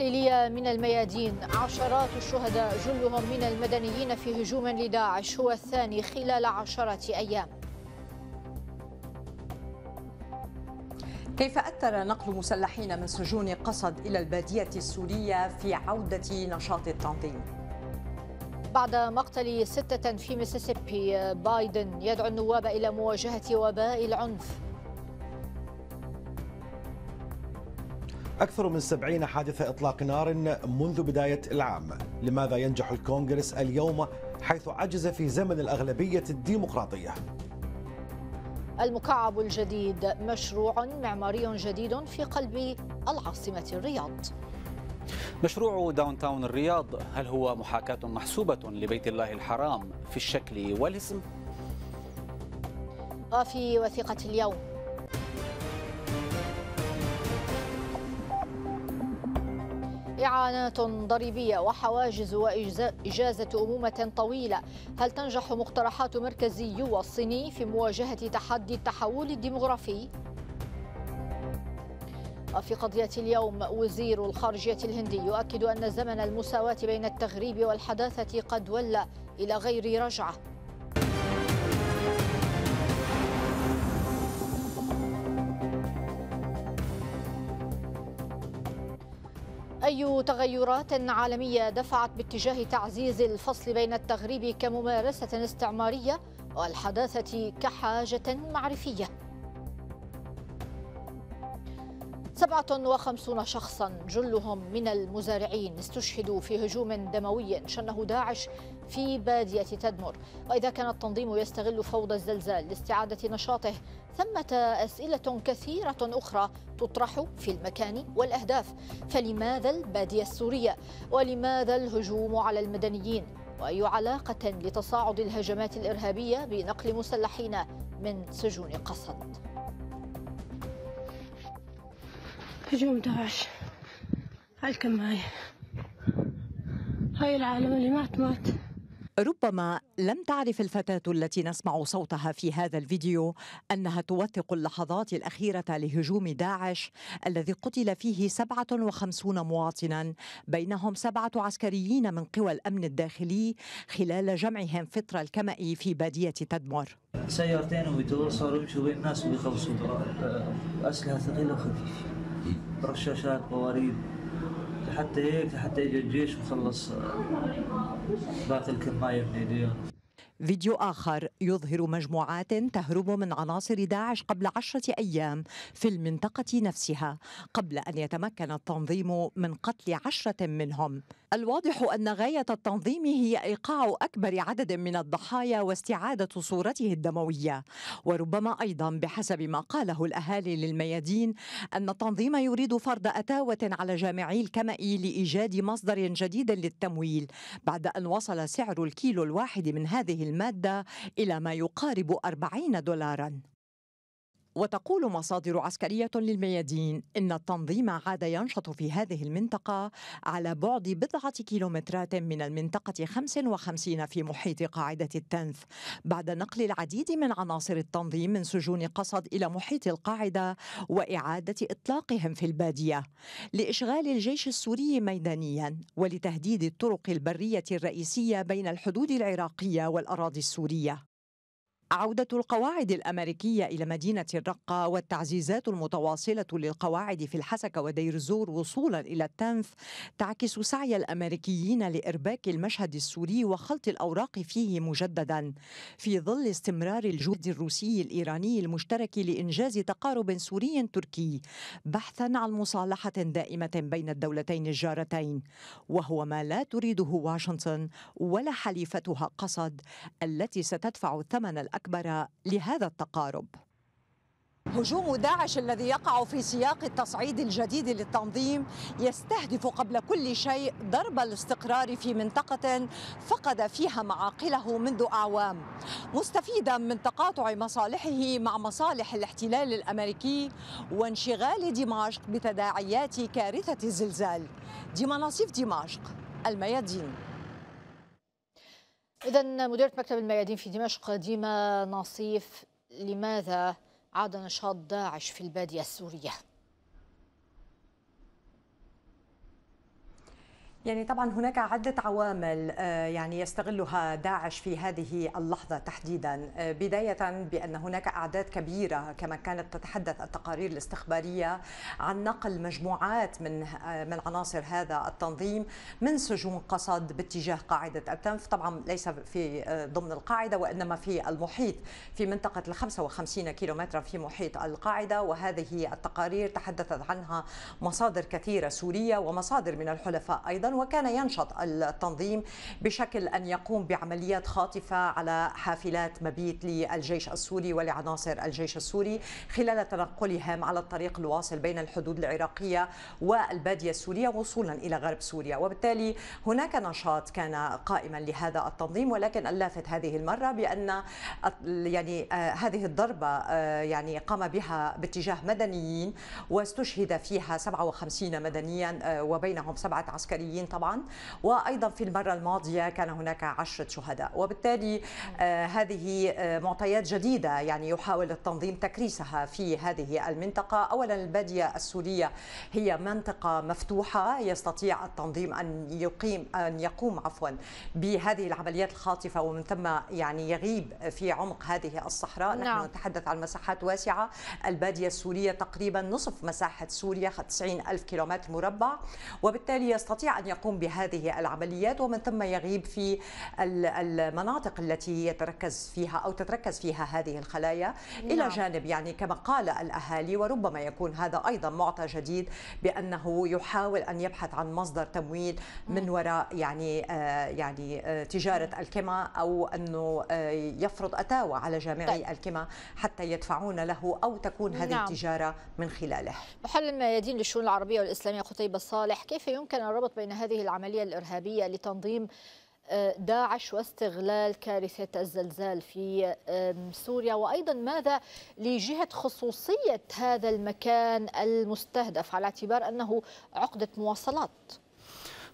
تحليلية من الميادين عشرات الشهداء جلهم من المدنيين في هجوم لداعش هو الثاني خلال عشرة أيام كيف أثر نقل مسلحين من سجون قصد إلى البادية السورية في عودة نشاط التنظيم؟ بعد مقتل ستة في ميسيسيبي بايدن يدعو النواب إلى مواجهة وباء العنف أكثر من 70 حادثة إطلاق نار منذ بداية العام لماذا ينجح الكونغرس اليوم حيث عجز في زمن الأغلبية الديمقراطية المكعب الجديد مشروع معماري جديد في قلب العاصمة الرياض مشروع داون تاون الرياض هل هو محاكاة محسوبة لبيت الله الحرام في الشكل والاسم؟ وفي وثيقة اليوم إعانات ضريبية وحواجز وإجازة أمومة طويلة هل تنجح مقترحات مركزي والصيني في مواجهة تحدي التحول الديمغرافي؟ وفي قضية اليوم وزير الخارجية الهندي يؤكد أن زمن المساواة بين التغريب والحداثة قد ولى إلى غير رجعة أي تغيرات عالمية دفعت باتجاه تعزيز الفصل بين التغريب كممارسة استعمارية والحداثة كحاجة معرفية 57 شخصا جلهم من المزارعين استشهدوا في هجوم دموي شنه داعش في بادية تدمر وإذا كان التنظيم يستغل فوضى الزلزال لاستعادة نشاطه ثمة أسئلة كثيرة أخرى تطرح في المكان والأهداف فلماذا البادية السورية ولماذا الهجوم على المدنيين وأي علاقة لتصاعد الهجمات الإرهابية بنقل مسلحين من سجون قصد هجوم داعش كم هاي هاي العالم اللي مات مات ربما لم تعرف الفتاة التي نسمع صوتها في هذا الفيديو أنها توثق اللحظات الأخيرة لهجوم داعش الذي قتل فيه 57 مواطنا بينهم سبعة عسكريين من قوى الأمن الداخلي خلال جمعهم فطر الكمأ في بادية تدمر سيارتين ومتور صاروا يمشوا بين الناس ويخلصوا آه، أسلحة ثقيلة وخفيفة رشاشات بواريد حتى هيك حتى يجي الجيش وخلص ذات آه، الكمايه من فيديو آخر يظهر مجموعات تهرب من عناصر داعش قبل عشرة أيام في المنطقة نفسها قبل أن يتمكن التنظيم من قتل عشرة منهم الواضح أن غاية التنظيم هي إيقاع أكبر عدد من الضحايا واستعادة صورته الدموية وربما أيضا بحسب ما قاله الأهالي للميادين أن التنظيم يريد فرض أتاوة على جامعي الكمئي لإيجاد مصدر جديد للتمويل بعد أن وصل سعر الكيلو الواحد من هذه المادة إلى ما يقارب 40 دولارا وتقول مصادر عسكرية للميادين إن التنظيم عاد ينشط في هذه المنطقة على بعد بضعة كيلومترات من المنطقة 55 في محيط قاعدة التنف بعد نقل العديد من عناصر التنظيم من سجون قصد إلى محيط القاعدة وإعادة إطلاقهم في البادية لإشغال الجيش السوري ميدانيا ولتهديد الطرق البرية الرئيسية بين الحدود العراقية والأراضي السورية عودة القواعد الأمريكية إلى مدينة الرقة والتعزيزات المتواصلة للقواعد في الحسكة ودير الزور وصولا إلى التنف تعكس سعي الأمريكيين لإرباك المشهد السوري وخلط الأوراق فيه مجددا في ظل استمرار الجهد الروسي الإيراني المشترك لإنجاز تقارب سوري تركي بحثا عن مصالحة دائمة بين الدولتين الجارتين وهو ما لا تريده واشنطن ولا حليفتها قصد التي ستدفع الثمن الأكبر الأكبر لهذا التقارب هجوم داعش الذي يقع في سياق التصعيد الجديد للتنظيم يستهدف قبل كل شيء ضرب الاستقرار في منطقة فقد فيها معاقله منذ أعوام مستفيدا من تقاطع مصالحه مع مصالح الاحتلال الأمريكي وانشغال دمشق بتداعيات كارثة الزلزال دي مناصيف دمشق الميادين إذا مديرة مكتب الميادين في دمشق ديما نصيف لماذا عاد نشاط داعش في البادية السورية؟ يعني طبعا هناك عدة عوامل آه، يعني يستغلها داعش في هذه اللحظة تحديدا آه، بداية بأن هناك أعداد كبيرة كما كانت تتحدث التقارير الاستخبارية عن نقل مجموعات من آه، من عناصر هذا التنظيم من سجون قصد باتجاه قاعدة التنف طبعا ليس في ضمن القاعدة وإنما في المحيط في منطقة ال 55 كيلومتر في محيط القاعدة وهذه التقارير تحدثت عنها مصادر كثيرة سورية ومصادر من الحلفاء أيضا وكان ينشط التنظيم بشكل أن يقوم بعمليات خاطفة على حافلات مبيت للجيش السوري ولعناصر الجيش السوري خلال تنقلهم على الطريق الواصل بين الحدود العراقية والبادية السورية وصولا إلى غرب سوريا وبالتالي هناك نشاط كان قائما لهذا التنظيم ولكن اللافت هذه المرة بأن يعني آه، هذه الضربة آه، يعني قام بها باتجاه مدنيين واستشهد فيها 57 مدنيا آه، وبينهم سبعة عسكريين مصريين طبعا وأيضا في المرة الماضية كان هناك عشرة شهداء وبالتالي آه، هذه آه، معطيات جديدة يعني يحاول التنظيم تكريسها في هذه المنطقة أولا البادية السورية هي منطقة مفتوحة يستطيع التنظيم أن يقيم أن يقوم عفوا بهذه العمليات الخاطفة ومن ثم يعني يغيب في عمق هذه الصحراء نعم. نحن نتحدث عن مساحات واسعة البادية السورية تقريبا نصف مساحة سوريا 90 ألف كيلومتر مربع وبالتالي يستطيع أن يقوم بهذه العمليات ومن ثم يغيب في المناطق التي يتركز فيها أو تتركز فيها هذه الخلايا نعم. إلى جانب يعني كما قال الأهالي وربما يكون هذا أيضا معطى جديد بأنه يحاول أن يبحث عن مصدر تمويل من وراء يعني آه، يعني آه، تجارة الكما أو أنه آه، يفرض أتاوى على جامعي طيب. الكما حتى يدفعون له أو تكون هذه نعم. التجارة من خلاله محل ميادين للشؤون العربية والإسلامية قتيبة صالح كيف يمكن الربط بين هذه العملية الإرهابية لتنظيم آه، داعش واستغلال كارثة الزلزال في سوريا وأيضا ماذا لجهة خصوصية هذا المكان المستهدف على اعتبار أنه عقدة مواصلات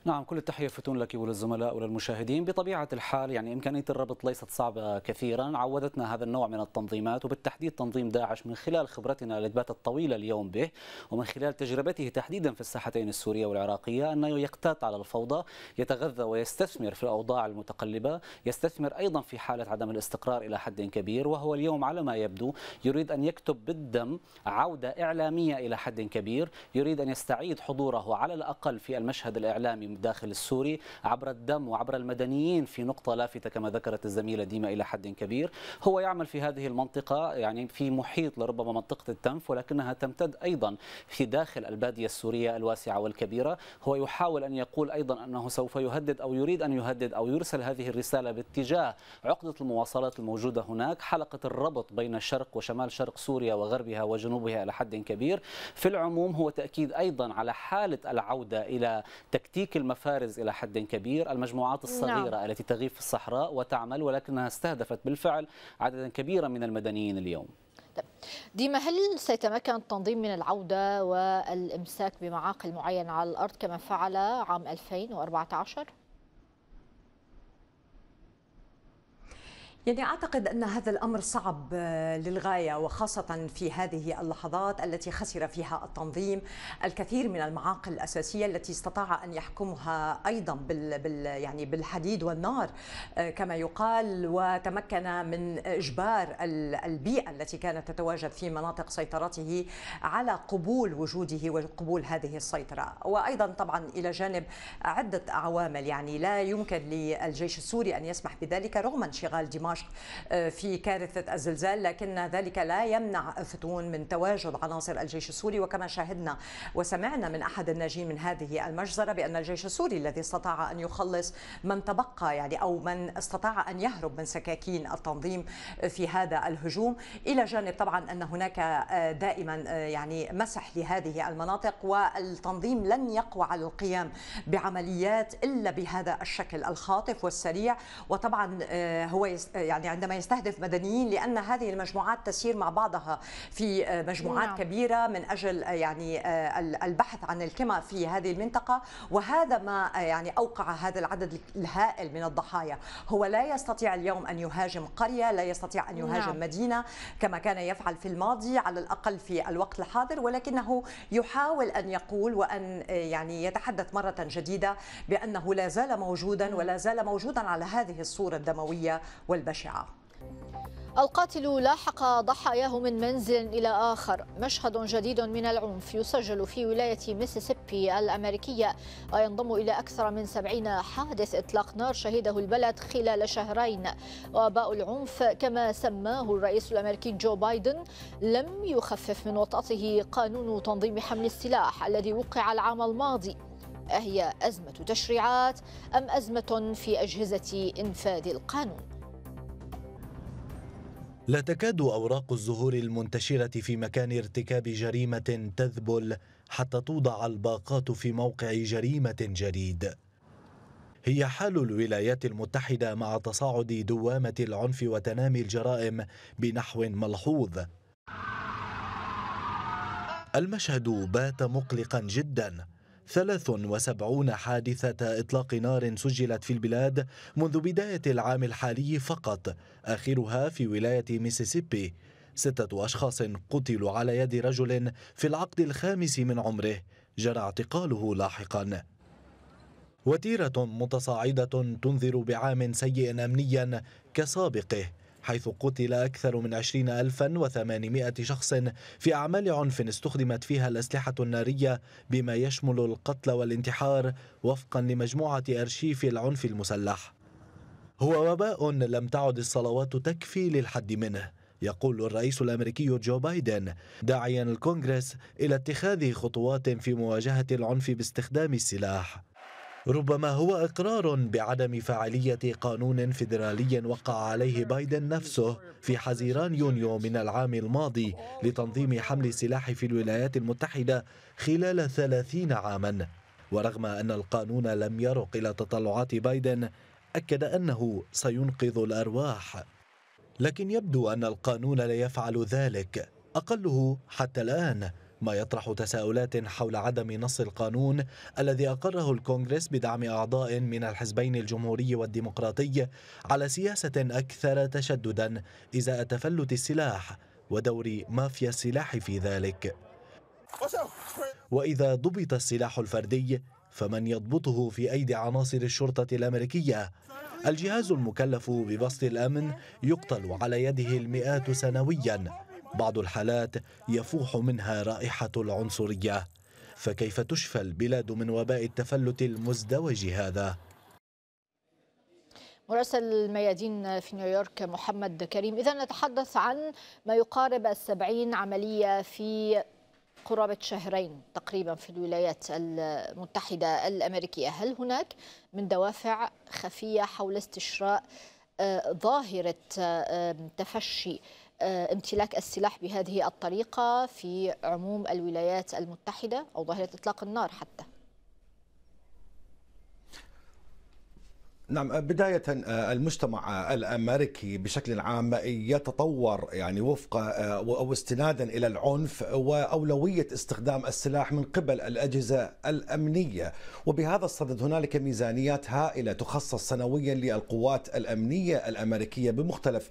نعم كل التحية فتون لك وللزملاء وللمشاهدين بطبيعة الحال يعني إمكانية الربط ليست صعبة كثيرا عودتنا هذا النوع من التنظيمات وبالتحديد تنظيم داعش من خلال خبرتنا باتت الطويلة اليوم به ومن خلال تجربته تحديدا في الساحتين السورية والعراقية أنه يقتات على الفوضى يتغذى ويستثمر في الأوضاع المتقلبة يستثمر أيضا في حالة عدم الاستقرار إلى حد كبير وهو اليوم على ما يبدو يريد أن يكتب بالدم عودة إعلامية إلى حد كبير يريد أن يستعيد حضوره على الأقل في المشهد الإعلامي الداخل السوري عبر الدم وعبر المدنيين في نقطة لافتة كما ذكرت الزميلة ديما إلى حد كبير هو يعمل في هذه المنطقة يعني في محيط لربما منطقة التنف ولكنها تمتد أيضا في داخل البادية السورية الواسعة والكبيرة هو يحاول أن يقول أيضا أنه سوف يهدد أو يريد أن يهدد أو يرسل هذه الرسالة باتجاه عقدة المواصلات الموجودة هناك حلقة الربط بين الشرق وشمال شرق سوريا وغربها وجنوبها إلى حد كبير في العموم هو تأكيد أيضا على حالة العودة إلى تكتيك المفارز إلى حد كبير المجموعات الصغيرة نعم. التي تغيب في الصحراء وتعمل ولكنها استهدفت بالفعل عددا كبيرا من المدنيين اليوم طيب، ديما هل سيتمكن التنظيم من العودة والإمساك بمعاقل معين على الأرض كما فعل عام 2014؟ يعني أعتقد أن هذا الأمر صعب آه، للغاية وخاصة في هذه اللحظات التي خسر فيها التنظيم الكثير من المعاقل الأساسية التي استطاع أن يحكمها أيضا بال يعني بالحديد والنار آه، كما يقال وتمكن من إجبار البيئة التي كانت تتواجد في مناطق سيطرته على قبول وجوده وقبول هذه السيطرة وأيضا طبعا إلى جانب عدة عوامل يعني لا يمكن للجيش السوري أن يسمح بذلك رغم انشغال دمشق دمشق آه، في كارثة الزلزال لكن ذلك لا يمنع فتون من تواجد عناصر الجيش السوري وكما شاهدنا وسمعنا من أحد الناجين من هذه المجزرة بأن الجيش السوري الذي استطاع أن يخلص من تبقى يعني أو من استطاع أن يهرب من سكاكين التنظيم في هذا الهجوم إلى جانب طبعا أن هناك آه، دائما آه، يعني مسح لهذه المناطق والتنظيم لن يقوى على القيام بعمليات إلا بهذا الشكل الخاطف والسريع وطبعا هو يعني عندما يستهدف مدنيين لان هذه المجموعات تسير مع بعضها في آه، مجموعات نعم. كبيره من اجل آه، يعني آه، البحث عن الكما في هذه المنطقه وهذا ما يعني اوقع هذا العدد الهائل من الضحايا هو لا يستطيع اليوم ان يهاجم قريه لا يستطيع ان يهاجم نعم. مدينه كما كان يفعل في الماضي على الاقل في الوقت الحاضر ولكنه يحاول ان يقول وان يعني يتحدث مره جديده بانه لا زال موجودا نعم. ولا زال موجودا على هذه الصوره الدمويه والبشعه بشعة القاتل لاحق ضحاياه من منزل إلى آخر مشهد جديد من العنف يسجل في ولاية ميسيسيبي الأمريكية وينضم إلى أكثر من سبعين حادث إطلاق نار شهده البلد خلال شهرين وباء العنف كما سماه الرئيس الأمريكي جو بايدن لم يخفف من وطأته قانون تنظيم حمل السلاح الذي وقع العام الماضي أهي أزمة تشريعات أم أزمة في أجهزة إنفاذ القانون؟ لا تكاد أوراق الزهور المنتشرة في مكان ارتكاب جريمة تذبل حتى توضع الباقات في موقع جريمة جديد هي حال الولايات المتحدة مع تصاعد دوامة العنف وتنامي الجرائم بنحو ملحوظ المشهد بات مقلقا جداً 73 حادثة إطلاق نار سجلت في البلاد منذ بداية العام الحالي فقط آخرها في ولاية ميسيسيبي ستة أشخاص قتلوا على يد رجل في العقد الخامس من عمره جرى اعتقاله لاحقاً وتيرة متصاعدة تنذر بعام سيء أمنيا كسابقه حيث قتل أكثر من 20,800 شخص في أعمال عنف استخدمت فيها الأسلحة النارية بما يشمل القتل والانتحار وفقا لمجموعة أرشيف العنف المسلح هو وباء لم تعد الصلوات تكفي للحد منه يقول الرئيس الامريكي جو بايدن داعيا الكونغرس الى اتخاذ خطوات في مواجهه العنف باستخدام السلاح ربما هو إقرار بعدم فعالية قانون فيدرالي وقع عليه بايدن نفسه في حزيران يونيو من العام الماضي لتنظيم حمل السلاح في الولايات المتحدة خلال ثلاثين عاما ورغم أن القانون لم يرق إلى تطلعات بايدن أكد أنه سينقذ الأرواح لكن يبدو أن القانون لا يفعل ذلك أقله حتى الآن ما يطرح تساؤلات حول عدم نص القانون الذي أقره الكونغرس بدعم أعضاء من الحزبين الجمهوري والديمقراطي على سياسة أكثر تشددا إزاء تفلت السلاح ودور مافيا السلاح في ذلك وإذا ضبط السلاح الفردي فمن يضبطه في أيدي عناصر الشرطة الأمريكية الجهاز المكلف ببسط الأمن يقتل على يده المئات سنوياً بعض الحالات يفوح منها رائحة العنصرية فكيف تشفى البلاد من وباء التفلت المزدوج هذا؟ مراسل الميادين في نيويورك محمد كريم إذا نتحدث عن ما يقارب السبعين عملية في قرابة شهرين تقريبا في الولايات المتحدة الأمريكية هل هناك من دوافع خفية حول استشراء آه، ظاهرة آه، تفشي آه، امتلاك السلاح بهذه الطريقة في عموم الولايات المتحدة أو ظاهرة إطلاق النار حتى نعم بداية آه، المجتمع آه، الأمريكي بشكل عام يتطور يعني وفق آه، أو استنادا إلى العنف وأولوية استخدام السلاح من قبل الأجهزة الأمنية وبهذا الصدد هنالك ميزانيات هائلة تخصص سنويا للقوات الأمنية الأمريكية بمختلف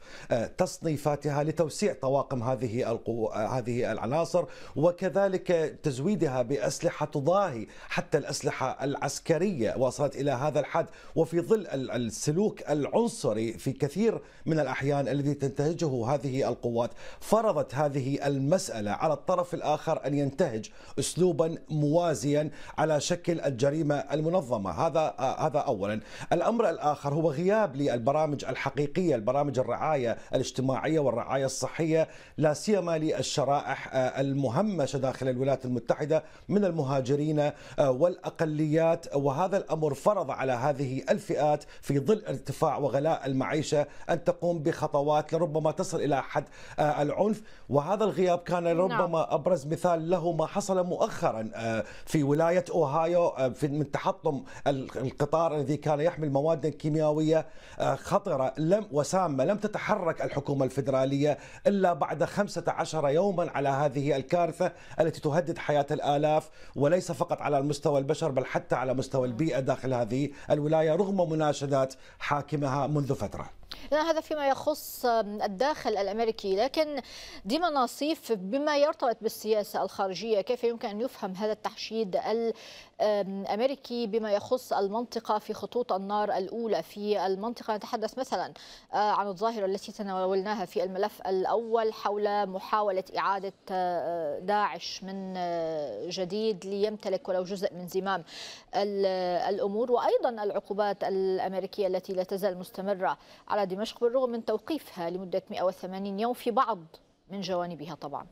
تصنيفاتها لتوسيع طواقم هذه القو... هذه العناصر وكذلك تزويدها بأسلحة تضاهي حتى الأسلحة العسكرية وصلت إلى هذا الحد وفي ظل السلوك العنصري في كثير من الأحيان الذي تنتهجه هذه القوات فرضت هذه المسألة على الطرف الآخر أن ينتهج أسلوبا موازيا على شكل الجريمة المنظمة هذا هذا أولا الأمر الآخر هو غياب للبرامج الحقيقية البرامج الرعاية الاجتماعية والرعاية الصحية لا سيما للشرائح آه، المهمشة داخل الولايات المتحدة من المهاجرين آه، والأقليات وهذا الأمر فرض على هذه الفئات الولايات في ظل ارتفاع وغلاء المعيشة أن تقوم بخطوات لربما تصل إلى حد آه، العنف وهذا الغياب كان نعم. ربما أبرز مثال له ما حصل مؤخرا آه، في ولاية أوهايو آه، من تحطم القطار الذي كان يحمل مواد كيميائية خطرة لم وسامة لم تتحرك الحكومة الفدراليه إلا بعد 15 يوما على هذه الكارثة التي تهدد حياة الآلاف وليس فقط على مستوى البشر بل حتى على مستوى البيئة داخل هذه الولاية رغم منا مناشدات حاكمها منذ فتره. هذا فيما يخص الداخل الامريكي لكن ديما نصيف بما يرتبط بالسياسه الخارجيه كيف يمكن ان يفهم هذا التحشيد الامريكي بما يخص المنطقه في خطوط النار الاولى في المنطقه نتحدث مثلا آه، عن الظاهره التي تناولناها في الملف الاول حول محاوله اعاده آه، داعش من آه، جديد ليمتلك ولو جزء من زمام الامور وايضا العقوبات الامريكيه التي لا تزال مستمره على دمشق بالرغم من توقيفها لمدة 180 يوم في بعض من جوانبها طبعا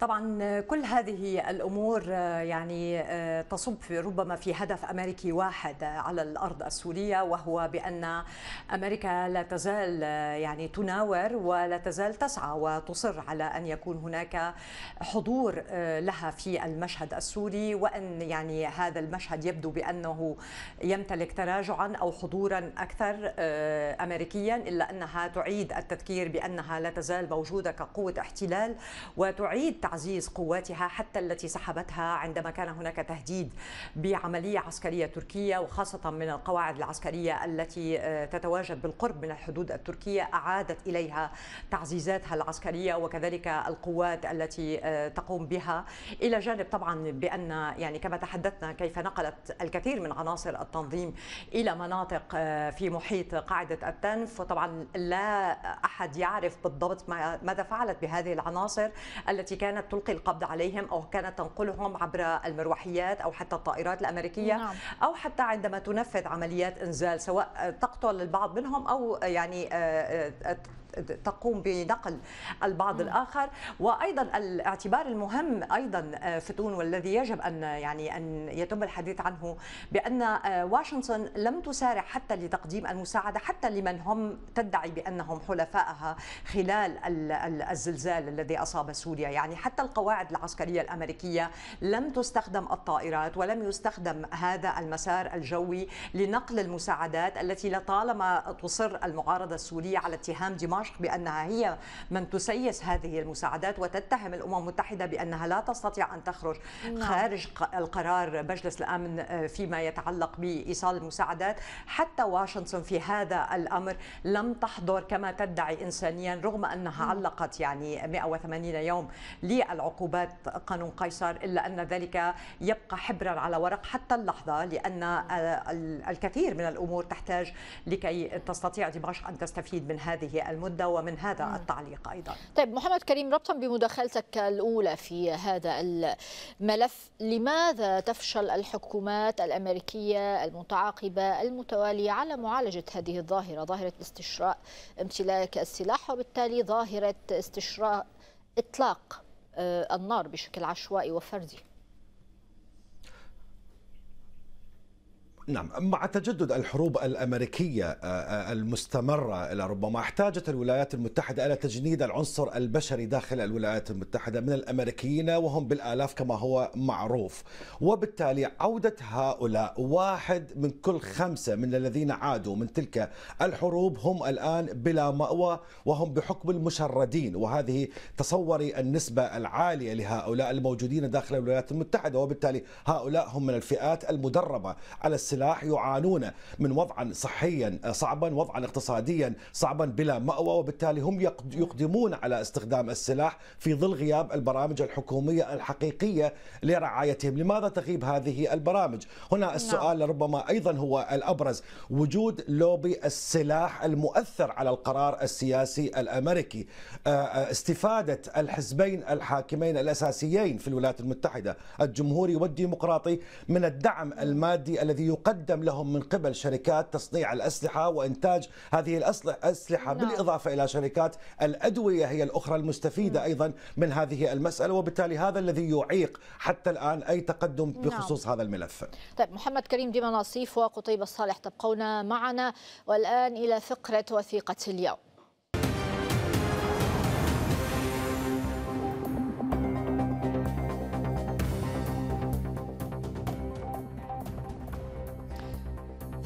طبعا كل هذه الامور آه، يعني آه، تصب في ربما في هدف امريكي واحد آه، على الارض السوريه وهو بان امريكا لا تزال يعني تناور ولا تزال تسعى وتصر على ان يكون هناك حضور لها في المشهد السوري وان يعني هذا المشهد يبدو بانه يمتلك تراجعا او حضورا اكثر امريكيا الا انها تعيد التذكير بانها لا تزال موجوده كقوه احتلال وتعيد تعزيز قواتها حتى التي سحبتها عندما كان هناك تهديد بعملية عسكرية تركية وخاصة من القواعد العسكرية التي آه، تتواجد بالقرب من الحدود التركية أعادت إليها تعزيزاتها العسكرية وكذلك القوات التي آه، تقوم بها إلى جانب طبعا بأن يعني كما تحدثنا كيف نقلت الكثير من عناصر التنظيم إلى مناطق آه، في محيط قاعدة التنف وطبعا لا أحد يعرف بالضبط ماذا فعلت بهذه العناصر التي كانت كانت تلقي القبض عليهم أو كانت تنقلهم عبر المروحيات أو حتى الطائرات الأمريكية نعم. أو حتى عندما تنفذ عمليات إنزال سواء تقتل البعض منهم أو يعني آه، آه، تقوم بنقل البعض الاخر وايضا الاعتبار المهم ايضا آه، فتون والذي يجب ان يعني ان يتم الحديث عنه بان آه، واشنطن لم تسارع حتى لتقديم المساعده حتى لمن هم تدعي بانهم حلفائها خلال الزلزال الذي اصاب سوريا يعني حتى القواعد العسكريه الامريكيه لم تستخدم الطائرات ولم يستخدم هذا المسار الجوي لنقل المساعدات التي لطالما تصر المعارضه السوريه على اتهام دمشق دمشق بأنها هي من تسيس هذه المساعدات وتتهم الأمم المتحدة بأنها لا تستطيع أن تخرج نعم. خارج القرار مجلس الأمن آه، فيما يتعلق بإيصال المساعدات حتى واشنطن في هذا الأمر لم تحضر كما تدعي إنسانيا رغم أنها نعم. علقت يعني 180 يوم للعقوبات قانون قيصر إلا أن ذلك يبقى حبرا على ورق حتى اللحظة لأن آه، الكثير من الأمور تحتاج لكي تستطيع دمشق أن تستفيد من هذه المدة مستمدة ومن هذا التعليق أيضا طيب محمد كريم ربطا بمداخلتك الأولى في هذا الملف لماذا تفشل الحكومات الأمريكية المتعاقبة المتوالية على معالجة هذه الظاهرة ظاهرة استشراء امتلاك السلاح وبالتالي ظاهرة استشراء إطلاق آه، النار بشكل عشوائي وفردي نعم مع تجدد الحروب الأمريكية آه، آه، المستمرة إلى ربما احتاجت الولايات المتحدة إلى تجنيد العنصر البشري داخل الولايات المتحدة من الأمريكيين وهم بالآلاف كما هو معروف وبالتالي عودة هؤلاء واحد من كل خمسة من الذين عادوا من تلك الحروب هم الآن بلا مأوى وهم بحكم المشردين وهذه تصوري النسبة العالية لهؤلاء الموجودين داخل الولايات المتحدة وبالتالي هؤلاء هم من الفئات المدربة على السلام السلاح يعانون من وضعا صحيا آه، صعبا وضعا اقتصاديا صعبا بلا مأوى وبالتالي هم يقدمون على استخدام السلاح في ظل غياب البرامج الحكومية الحقيقية لرعايتهم لماذا تغيب هذه البرامج هنا نعم. السؤال ربما أيضا هو الأبرز وجود لوبي السلاح المؤثر على القرار السياسي الأمريكي آه، آه، استفادة الحزبين الحاكمين الأساسيين في الولايات المتحدة الجمهوري والديمقراطي من الدعم المادي الذي يقدم لهم من قبل شركات تصنيع الأسلحة وإنتاج هذه الأسلحة نعم. بالإضافة إلى شركات الأدوية هي الأخرى المستفيدة نعم. أيضا من هذه المسألة وبالتالي هذا الذي يعيق حتى الآن أي تقدم نعم. بخصوص نعم. هذا الملف طيب محمد كريم ديما نصيف وقطيب الصالح تبقون معنا والآن إلى فقرة وثيقة اليوم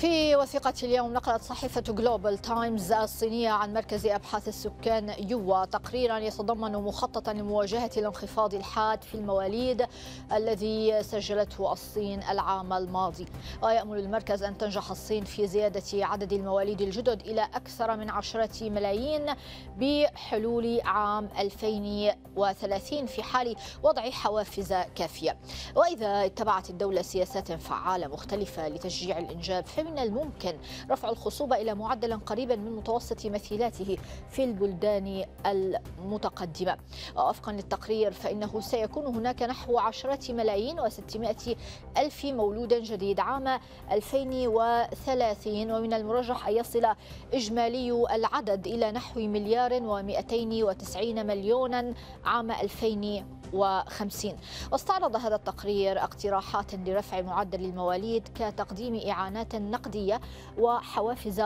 في وثيقة اليوم نقلت صحيفة جلوبال تايمز الصينية عن مركز أبحاث السكان يوا تقريرا يتضمن مخططا لمواجهة الانخفاض الحاد في المواليد الذي سجلته الصين العام الماضي ويأمل المركز أن تنجح الصين في زيادة عدد المواليد الجدد إلى أكثر من عشرة ملايين بحلول عام 2030 في حال وضع حوافز كافية وإذا اتبعت الدولة سياسات فعالة مختلفة لتشجيع الإنجاب فمن من الممكن رفع الخصوبة إلى معدل قريبا من متوسط مثيلاته في البلدان المتقدمة وفقا للتقرير فإنه سيكون هناك نحو 10 ملايين و600 ألف مولود جديد عام 2030 ومن المرجح أن يصل إجمالي العدد إلى نحو مليار و290 مليونا عام 2050 واستعرض هذا التقرير اقتراحات لرفع معدل المواليد كتقديم إعانات نقل النقدية وحوافز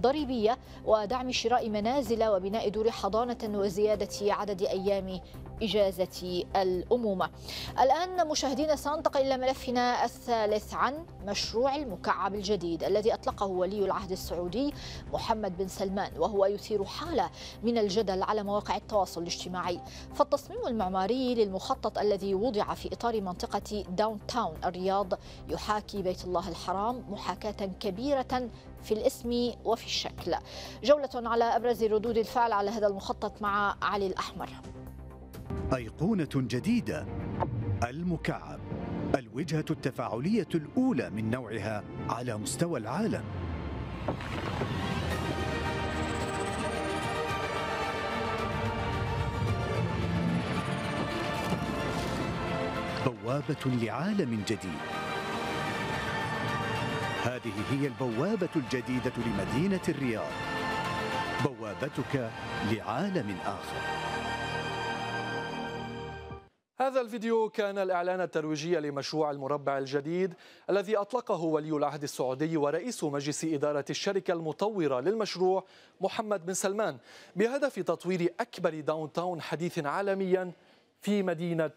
ضريبية ودعم شراء منازل وبناء دور حضانة وزيادة عدد أيام إجازة الأمومة الآن مشاهدينا سننتقل إلى ملفنا الثالث عن مشروع المكعب الجديد الذي أطلقه ولي العهد السعودي محمد بن سلمان وهو يثير حالة من الجدل على مواقع التواصل الاجتماعي فالتصميم المعماري للمخطط الذي وضع في إطار منطقة داون تاون الرياض يحاكي بيت الله الحرام محاكاة كبيرة في الاسم وفي الشكل جولة على أبرز ردود الفعل على هذا المخطط مع علي الأحمر أيقونة جديدة المكعب الوجهة التفاعلية الأولى من نوعها على مستوى العالم بوابة لعالم جديد هذه هي البوابة الجديدة لمدينة الرياض بوابتك لعالم آخر هذا الفيديو كان الإعلان الترويجي لمشروع المربع الجديد الذي أطلقه ولي العهد السعودي ورئيس مجلس إدارة الشركة المطورة للمشروع محمد بن سلمان بهدف تطوير أكبر داون تاون حديث عالميا في مدينة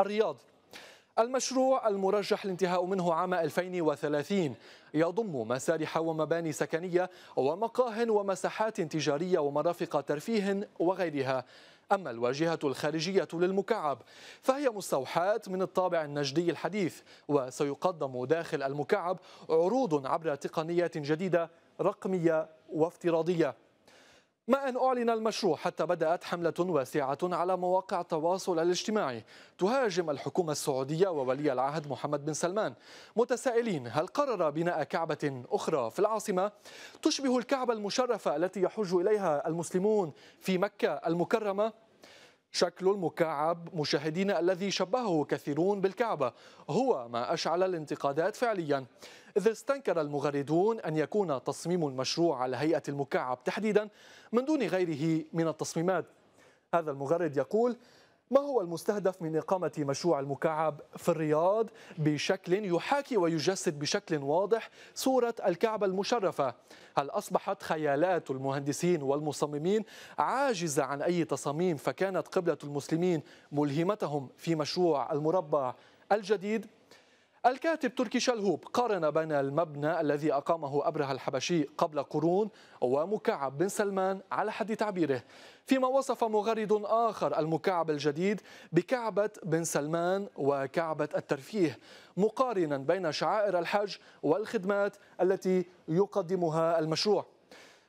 الرياض المشروع المرجح الانتهاء منه عام 2030 يضم مسارح ومباني سكنية ومقاه ومساحات تجارية ومرافق ترفيه وغيرها أما الواجهة الخارجية للمكعب فهي مستوحاة من الطابع النجدي الحديث وسيقدم داخل المكعب عروض عبر تقنيات جديدة رقمية وافتراضية ما أن أعلن المشروع حتى بدأت حملة واسعة على مواقع التواصل الاجتماعي تهاجم الحكومة السعودية وولي العهد محمد بن سلمان متسائلين هل قرر بناء كعبة أخرى في العاصمة تشبه الكعبة المشرفة التي يحج إليها المسلمون في مكة المكرمة شكل المكعب مشاهدينا الذي شبهه كثيرون بالكعبة هو ما أشعل الانتقادات فعليا إذ استنكر المغردون أن يكون تصميم المشروع على هيئة المكعب تحديدا من دون غيره من التصميمات هذا المغرد يقول ما هو المستهدف من إقامة مشروع المكعب في الرياض بشكل يحاكي ويجسد بشكل واضح صورة الكعبة المشرفة؟ هل أصبحت خيالات المهندسين والمصممين عاجزة عن أي تصاميم فكانت قبلة المسلمين ملهمتهم في مشروع المربع الجديد؟ الكاتب تركي شلهوب قارن بين المبنى الذي أقامه أبرهة الحبشي قبل قرون ومكعب بن سلمان على حد تعبيره فيما وصف مغرد آخر المكعب الجديد بكعبة بن سلمان وكعبة الترفيه مقارنا بين شعائر الحج والخدمات التي يقدمها المشروع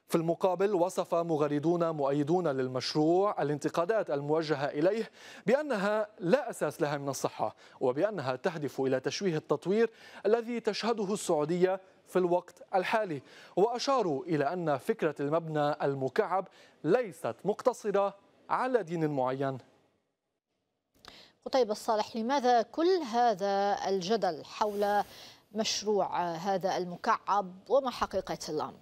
في المقابل وصف مغردون مؤيدون للمشروع الانتقادات الموجهه اليه بانها لا اساس لها من الصحه وبانها تهدف الى تشويه التطوير الذي تشهده السعوديه في الوقت الحالي واشاروا الى ان فكره المبنى المكعب ليست مقتصره على دين معين قطيب الصالح لماذا كل هذا الجدل حول مشروع هذا المكعب وما حقيقه الامر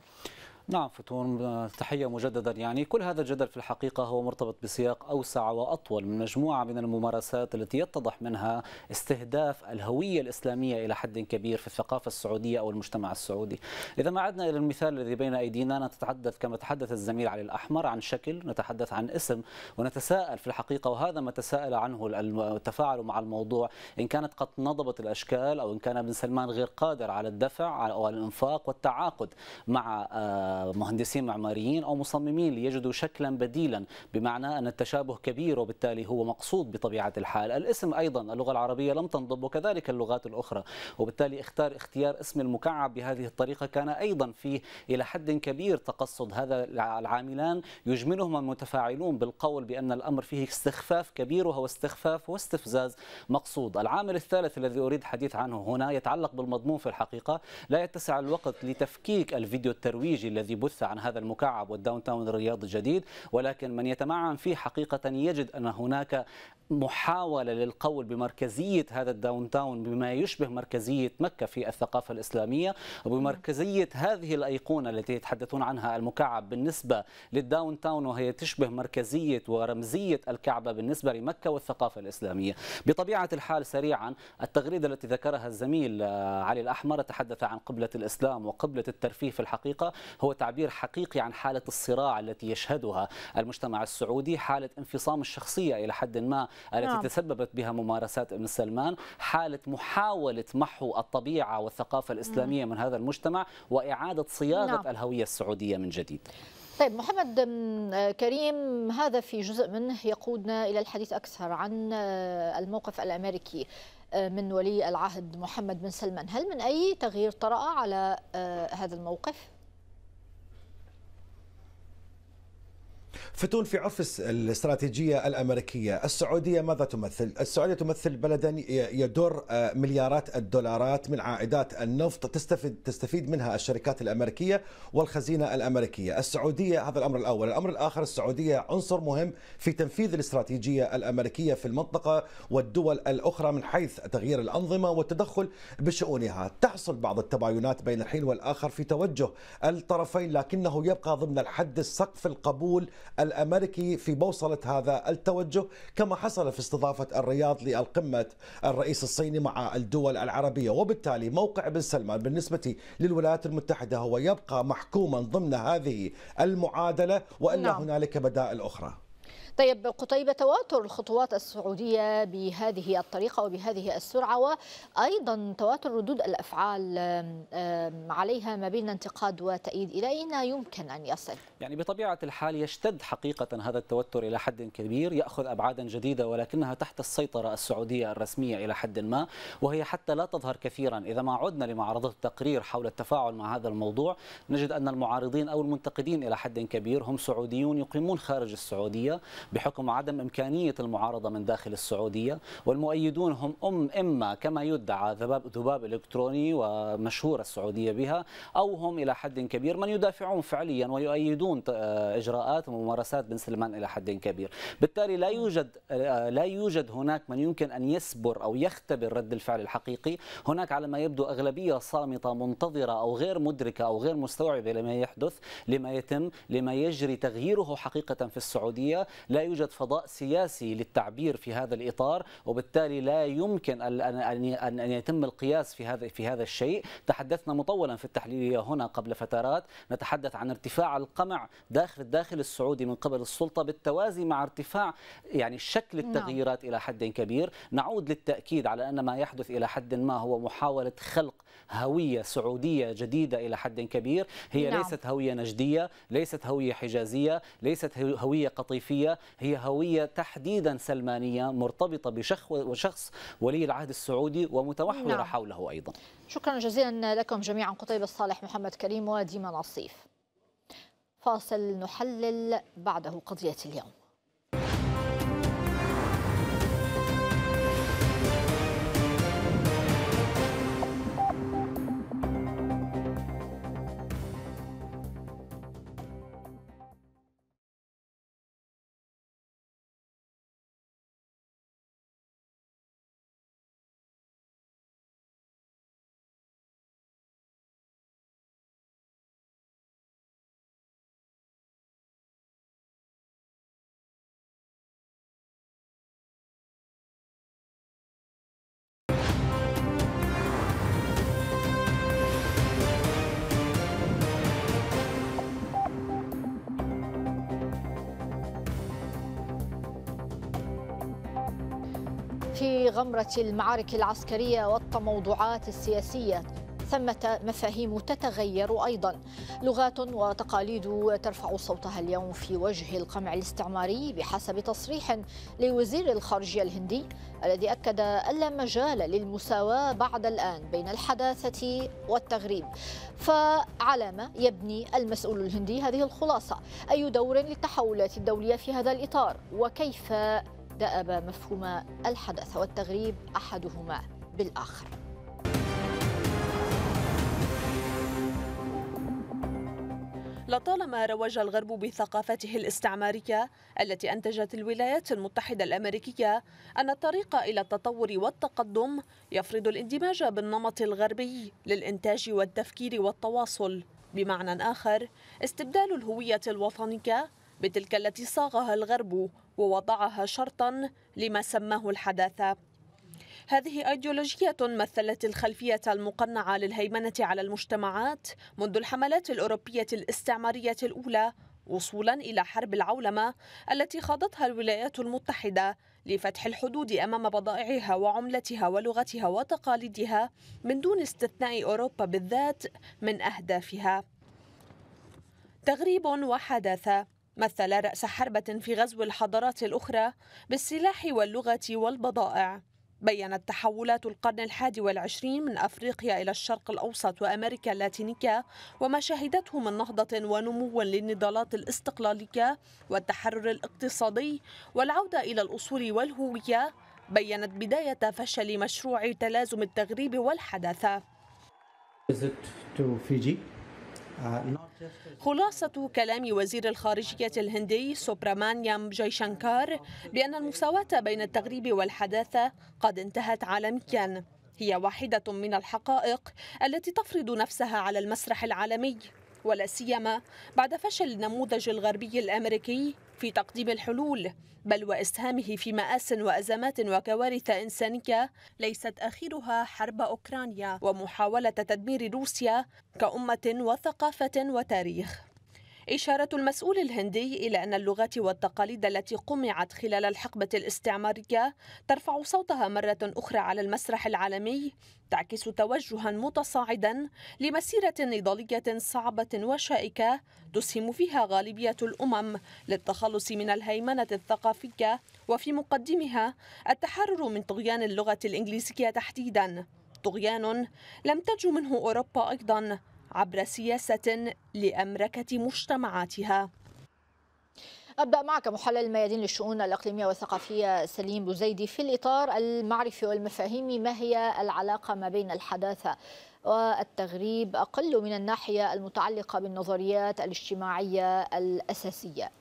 نعم فتون تحية مجددا يعني كل هذا الجدل في الحقيقة هو مرتبط بسياق أوسع وأطول من مجموعة من الممارسات التي يتضح منها استهداف الهوية الإسلامية إلى حد كبير في الثقافة السعودية أو المجتمع السعودي إذا ما عدنا إلى المثال الذي بين أيدينا نتحدث كما تحدث الزميل علي الأحمر عن شكل نتحدث عن اسم ونتساءل في الحقيقة وهذا ما تساءل عنه التفاعل مع الموضوع إن كانت قد نضبت الأشكال أو إن كان ابن سلمان غير قادر على الدفع أو الإنفاق والتعاقد مع آه، مهندسين معماريين أو مصممين ليجدوا شكلا بديلا بمعنى أن التشابه كبير وبالتالي هو مقصود بطبيعة الحال الاسم أيضا اللغة العربية لم تنضب وكذلك اللغات الأخرى وبالتالي اختار اختيار اسم المكعب بهذه الطريقة كان أيضا فيه إلى حد كبير تقصد هذا العاملان يجملهما المتفاعلون بالقول بأن الأمر فيه استخفاف كبير وهو استخفاف واستفزاز مقصود العامل الثالث الذي أريد الحديث عنه هنا يتعلق بالمضمون في الحقيقة لا يتسع الوقت لتفكيك الفيديو الترويجي الذي بث عن هذا المكعب والداون تاون الرياض الجديد ولكن من يتمعن فيه حقيقة يجد أن هناك محاولة للقول بمركزية هذا الداون تاون بما يشبه مركزية مكة في الثقافة الإسلامية وبمركزية هذه الأيقونة التي يتحدثون عنها المكعب بالنسبة للداون تاون وهي تشبه مركزية ورمزية الكعبة بالنسبة لمكة والثقافة الإسلامية بطبيعة الحال سريعا التغريدة التي ذكرها الزميل آه، علي الأحمر تحدث عن قبلة الإسلام وقبلة الترفيه في الحقيقة هو تعبير حقيقي عن حالة الصراع التي يشهدها المجتمع السعودي حالة انفصام الشخصية إلى حد ما التي نعم. تسببت بها ممارسات ابن سلمان حالة محاولة محو الطبيعة والثقافة الإسلامية من هذا المجتمع وإعادة صياغة نعم. الهوية السعودية من جديد طيب محمد كريم هذا في جزء منه يقودنا إلى الحديث أكثر عن آه، الموقف الأمريكي آه، من ولي العهد محمد بن سلمان هل من أي تغيير طرأ على آه، هذا الموقف؟ فتون في عرف الاستراتيجية الأمريكية السعودية ماذا تمثل؟ السعودية تمثل بلدا يدر آه، مليارات الدولارات من عائدات النفط تستفيد, تستفيد منها الشركات الأمريكية والخزينة الأمريكية السعودية هذا الأمر الأول الأمر الآخر السعودية عنصر مهم في تنفيذ الاستراتيجية الأمريكية في المنطقة والدول الأخرى من حيث تغيير الأنظمة والتدخل بشؤونها تحصل بعض التباينات بين الحين والآخر في توجه الطرفين لكنه يبقى ضمن الحد السقف القبول الأمريكي في بوصلة هذا التوجه كما حصل في استضافة الرياض للقمة الرئيس الصيني مع الدول العربية وبالتالي موقع بن سلمان بالنسبة للولايات المتحدة هو يبقى محكوما ضمن هذه المعادلة وإلا نعم. هنالك بدائل أخرى طيب قطيبة تواتر الخطوات السعودية بهذه الطريقة وبهذه السرعة وأيضا تواتر ردود الأفعال عليها ما بين انتقاد وتأييد إلى أين يمكن أن يصل؟ يعني بطبيعة الحال يشتد حقيقة هذا التوتر إلى حد كبير يأخذ أبعادا جديدة ولكنها تحت السيطرة السعودية الرسمية إلى حد ما وهي حتى لا تظهر كثيرا إذا ما عدنا لمعارضة التقرير حول التفاعل مع هذا الموضوع نجد أن المعارضين أو المنتقدين إلى حد كبير هم سعوديون يقيمون خارج السعودية بحكم عدم إمكانية المعارضة من داخل السعودية والمؤيدون هم أم إما كما يدعى ذباب ذباب إلكتروني ومشهورة السعودية بها أو هم إلى حد كبير من يدافعون فعليا ويؤيدون إجراءات وممارسات بن سلمان إلى حد كبير بالتالي لا يوجد لا يوجد هناك من يمكن أن يسبر أو يختبر رد الفعل الحقيقي هناك على ما يبدو أغلبية صامتة منتظرة أو غير مدركة أو غير مستوعبة لما يحدث لما يتم لما يجري تغييره حقيقة في السعودية لا يوجد فضاء سياسي للتعبير في هذا الإطار وبالتالي لا يمكن أن ان يتم القياس في هذا في هذا الشيء تحدثنا مطولا في التحليلية هنا قبل فترات نتحدث عن ارتفاع القمع داخل الداخل السعودي من قبل السلطة بالتوازي مع ارتفاع يعني شكل نعم. التغييرات إلى حد كبير نعود للتأكيد على أن ما يحدث إلى حد ما هو محاولة خلق هوية سعودية جديدة إلى حد كبير هي نعم. ليست هوية نجدية ليست هوية حجازية ليست هوية قطيفية هي هوية تحديدا سلمانية مرتبطة بشخص وشخص ولي العهد السعودي ومتمحورة نعم. حوله أيضا شكرا جزيلا لكم جميعا قطيب الصالح محمد كريم وديما نصيف فاصل نحلل بعده قضية اليوم في غمرة المعارك العسكرية والتموضعات السياسية ثمة مفاهيم تتغير أيضا لغات وتقاليد ترفع صوتها اليوم في وجه القمع الاستعماري بحسب تصريح لوزير الخارجية الهندي الذي أكد ألا مجال للمساواة بعد الآن بين الحداثة والتغريب فعلى ما يبني المسؤول الهندي هذه الخلاصة أي دور للتحولات الدولية في هذا الإطار وكيف دأب مفهوم الحدث والتغريب أحدهما بالآخر لطالما روج الغرب بثقافته الاستعمارية التي أنتجت الولايات المتحدة الأمريكية أن الطريق إلى التطور والتقدم يفرض الاندماج بالنمط الغربي للإنتاج والتفكير والتواصل بمعنى آخر استبدال الهوية الوطنية بتلك التي صاغها الغرب ووضعها شرطا لما سماه الحداثة هذه أيديولوجية مثلت الخلفية المقنعة للهيمنة على المجتمعات منذ الحملات الأوروبية الاستعمارية الأولى وصولا إلى حرب العولمة التي خاضتها الولايات المتحدة لفتح الحدود أمام بضائعها وعملتها ولغتها وتقاليدها من دون استثناء أوروبا بالذات من أهدافها تغريب وحداثة مثل رأس حربة في غزو الحضارات الأخرى بالسلاح واللغة والبضائع بيّنت تحولات القرن الحادي والعشرين من أفريقيا إلى الشرق الأوسط وأمريكا اللاتينية وما شهدته من نهضة ونمو للنضالات الاستقلالية والتحرر الاقتصادي والعودة إلى الأصول والهوية بيّنت بداية فشل مشروع تلازم التغريب والحداثة خلاصة كلام وزير الخارجية الهندي سوبرامانيام جاي شانكار بأن المساواة بين التغريب والحداثة قد انتهت عالميا هي واحدة من الحقائق التي تفرض نفسها على المسرح العالمي ولا سيما بعد فشل النموذج الغربي الامريكي في تقديم الحلول بل واسهامه في مآس وازمات وكوارث انسانيه ليست اخرها حرب اوكرانيا ومحاوله تدمير روسيا كامه وثقافه وتاريخ إشارة المسؤول الهندي إلى أن اللغات والتقاليد التي قمعت خلال الحقبة الاستعمارية ترفع صوتها مرة أخرى على المسرح العالمي تعكس توجها متصاعدا لمسيرة نضالية صعبة وشائكة تسهم فيها غالبية الأمم للتخلص من الهيمنة الثقافية وفي مقدمها التحرر من طغيان اللغة الإنجليزية تحديدا طغيان لم تجو منه أوروبا أيضا عبر سياسة لأمركة مجتمعاتها أبدأ معك محلل الميادين للشؤون الإقليمية والثقافية سليم بوزيدي في الإطار المعرفي والمفاهيمي ما هي العلاقة ما بين الحداثة والتغريب أقل من الناحية المتعلقة بالنظريات الاجتماعية الأساسية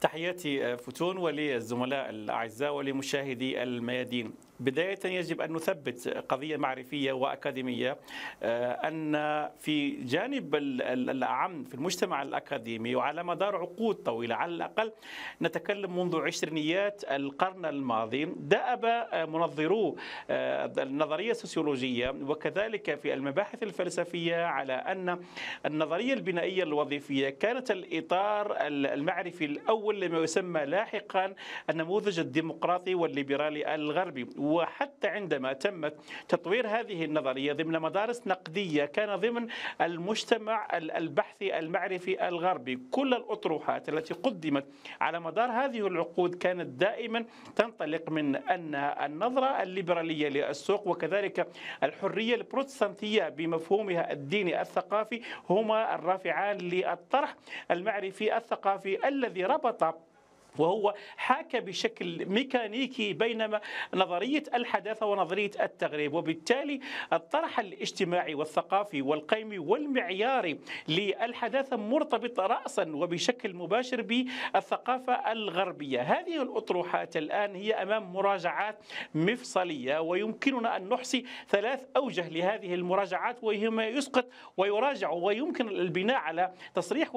تحياتي آه، فتون وللزملاء الأعزاء ولمشاهدي الميادين بداية يجب أن نثبت قضية معرفية وأكاديمية آه، أن في جانب العام في المجتمع الأكاديمي وعلى مدار عقود طويلة على الأقل نتكلم منذ عشرينيات القرن الماضي دأب آه، منظرو آه، النظرية السوسيولوجية وكذلك في المباحث الفلسفية على أن النظرية البنائية الوظيفية كانت الإطار المعرفي الأول لما يسمى لاحقا النموذج الديمقراطي والليبرالي الغربي وحتى عندما تم تطوير هذه النظرية ضمن مدارس نقدية كان ضمن المجتمع البحثي المعرفي الغربي كل الأطروحات التي قدمت على مدار هذه العقود كانت دائما تنطلق من أن النظرة الليبرالية للسوق وكذلك الحرية البروتستانتية بمفهومها الديني الثقافي هما الرافعان للطرح المعرفي الثقافي الذي ربط وهو حاك بشكل ميكانيكي بينما نظرية الحداثة ونظرية التغريب وبالتالي الطرح الاجتماعي والثقافي والقيمي والمعياري للحداثة مرتبط رأسا وبشكل مباشر بالثقافة الغربية هذه الأطروحات الآن هي أمام مراجعات مفصلية ويمكننا أن نحصي ثلاث أوجه لهذه المراجعات وهما يسقط ويراجع ويمكن البناء على تصريح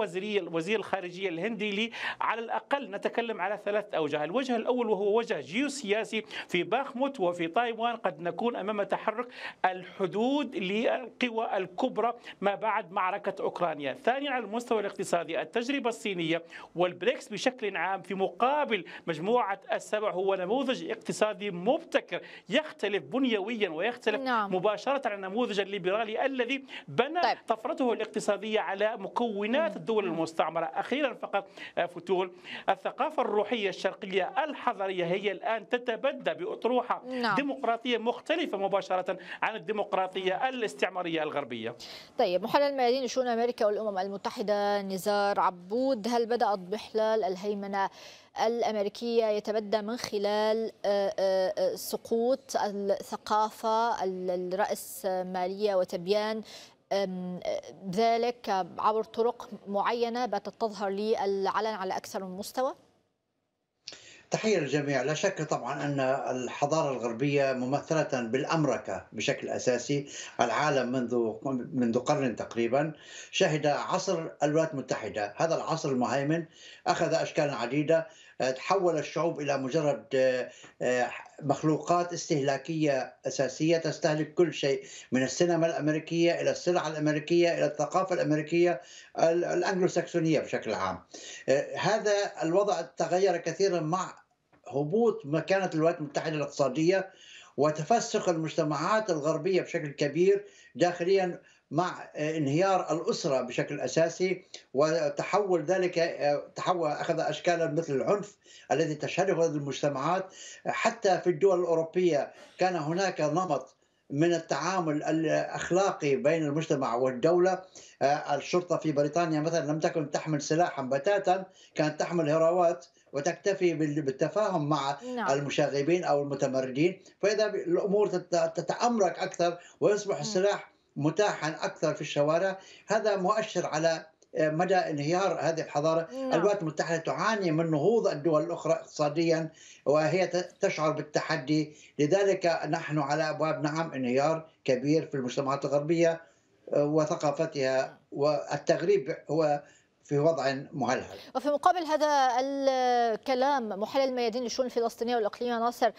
وزير الخارجية الهندي على الأقل نتكلم نتكلم على ثلاث أوجه الوجه الأول وهو وجه جيوسياسي في باخموت وفي تايوان قد نكون أمام تحرك الحدود للقوى الكبرى ما بعد معركة أوكرانيا ثانيا على المستوى الاقتصادي التجربة الصينية والبريكس بشكل عام في مقابل مجموعة السبع هو نموذج اقتصادي مبتكر يختلف بنيويا ويختلف نعم. مباشرة عن النموذج الليبرالي الذي بنى طيب. طفرته الاقتصادية على مكونات الدول المستعمرة أخيرا فقط آه، فتول الثقافة الثقافة الروحية الشرقية الحضرية هي الآن تتبدى بأطروحة نعم. ديمقراطية مختلفة مباشرة عن الديمقراطية الاستعمارية الغربية طيب محلل ميادين شؤون أمريكا والأمم المتحدة نزار عبود هل بدأت بحلال الهيمنة الأمريكية يتبدى من خلال آه، آه، آه، سقوط الثقافة الرأسمالية وتبيان ذلك عبر طرق معينة باتت تظهر للعلن على أكثر من مستوى؟ تحية للجميع لا شك طبعا أن الحضارة الغربية ممثلة بالأمركة بشكل أساسي العالم منذ منذ قرن تقريبا شهد عصر الولايات المتحدة هذا العصر المهيمن أخذ أشكالا عديدة تحول الشعوب الى مجرد آه، آه، مخلوقات استهلاكيه اساسيه تستهلك كل شيء من السينما الامريكيه الى السلع الامريكيه الى الثقافه الامريكيه الانجلوساكسونيه بشكل عام. آه، هذا الوضع تغير كثيرا مع هبوط مكانه الولايات المتحده الاقتصاديه وتفسخ المجتمعات الغربيه بشكل كبير داخليا مع انهيار الاسره بشكل اساسي وتحول ذلك تحول اخذ اشكالا مثل العنف الذي تشهده هذه المجتمعات حتى في الدول الاوروبيه كان هناك نمط من التعامل الاخلاقي بين المجتمع والدوله الشرطه في بريطانيا مثلا لم تكن تحمل سلاحا بتاتا كانت تحمل هراوات وتكتفي بالتفاهم مع نعم. المشاغبين او المتمردين فاذا الامور تتامرك اكثر ويصبح السلاح متاحا اكثر في الشوارع هذا مؤشر على آه، مدى انهيار هذه الحضاره نعم. الولايات المتحده تعاني من نهوض الدول الاخرى اقتصاديا وهي تشعر بالتحدي لذلك نحن على ابواب نعم انهيار كبير في المجتمعات الغربيه آه، وثقافتها والتغريب هو في وضع مهلهل وفي مقابل هذا الكلام محلل الميادين للشؤون الفلسطينيه والاقليميه ناصر